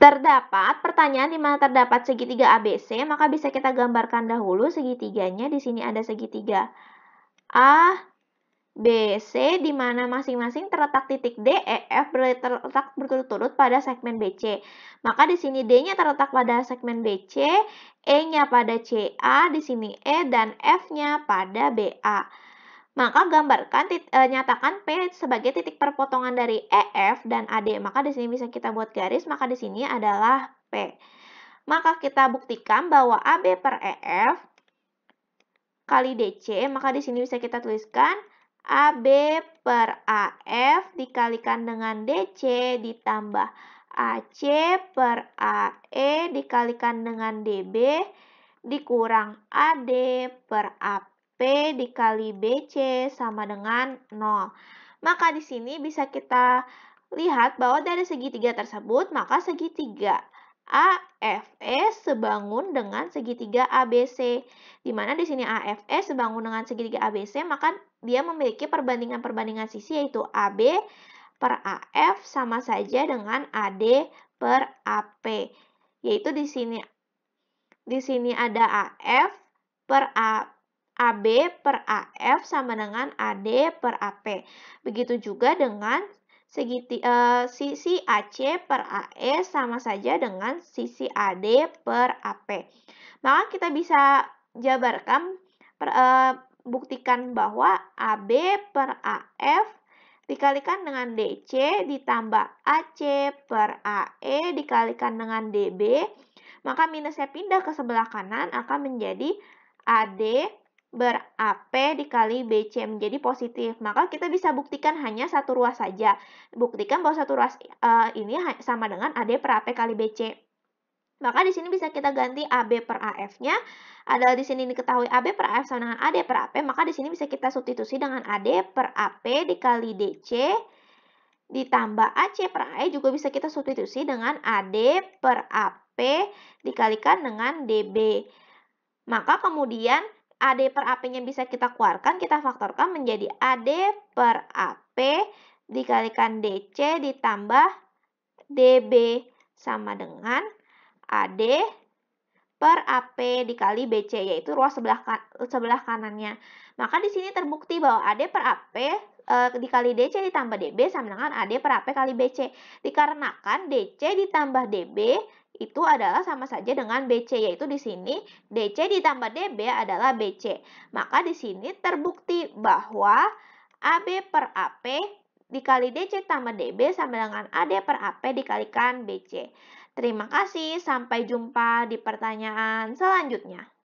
Terdapat pertanyaan di mana terdapat segitiga ABC, maka bisa kita gambarkan dahulu segitiganya. Di sini ada segitiga A, B, C, di mana masing-masing terletak titik D, E, F terletak berturut-turut pada segmen BC. Maka di sini D-nya terletak pada segmen BC, E-nya pada CA, di sini E dan F-nya pada BA maka gambarkan e, nyatakan P sebagai titik perpotongan dari EF dan AD. Maka di sini bisa kita buat garis, maka di sini adalah P. Maka kita buktikan bahwa AB per EF kali DC, maka di sini bisa kita tuliskan AB per AF dikalikan dengan DC ditambah AC per AE dikalikan dengan DB dikurang AD per AP P dikali BC sama dengan 0. Maka di sini bisa kita lihat bahwa dari segitiga tersebut, maka segitiga AFE sebangun dengan segitiga ABC. Di mana di sini AFE sebangun dengan segitiga ABC, maka dia memiliki perbandingan-perbandingan sisi yaitu AB per AF sama saja dengan AD per AP. Yaitu di sini di sini ada AF per AP AB per AF sama dengan AD per AP. Begitu juga dengan segiti, uh, sisi AC per AE sama saja dengan sisi AD per AP. Maka kita bisa jabarkan, per, uh, buktikan bahwa AB per AF dikalikan dengan DC ditambah AC per AE dikalikan dengan DB, maka minusnya pindah ke sebelah kanan akan menjadi AD ber AP dikali BC menjadi positif. Maka kita bisa buktikan hanya satu ruas saja. Buktikan bahwa satu ruas uh, ini sama dengan AD per AP kali BC. Maka di sini bisa kita ganti AB per AF-nya. Adalah di sini diketahui AB per AF sama dengan AD per AP. Maka di sini bisa kita substitusi dengan AD per AP dikali DC ditambah AC per AE juga bisa kita substitusi dengan AD per AP dikalikan dengan DB. Maka kemudian AD per AP-nya bisa kita keluarkan, kita faktorkan menjadi AD per AP dikalikan DC ditambah DB sama dengan AD per AP dikali BC, yaitu ruas sebelah, kan sebelah kanannya. Maka di sini terbukti bahwa AD per AP e, dikali DC ditambah DB sama dengan AD per AP kali BC. Dikarenakan DC ditambah DB itu adalah sama saja dengan BC yaitu di sini DC ditambah DB adalah BC. Maka di sini terbukti bahwa AB per AP dikali DC tambah DB sama dengan AD per AP dikalikan BC. Terima kasih, sampai jumpa di pertanyaan selanjutnya.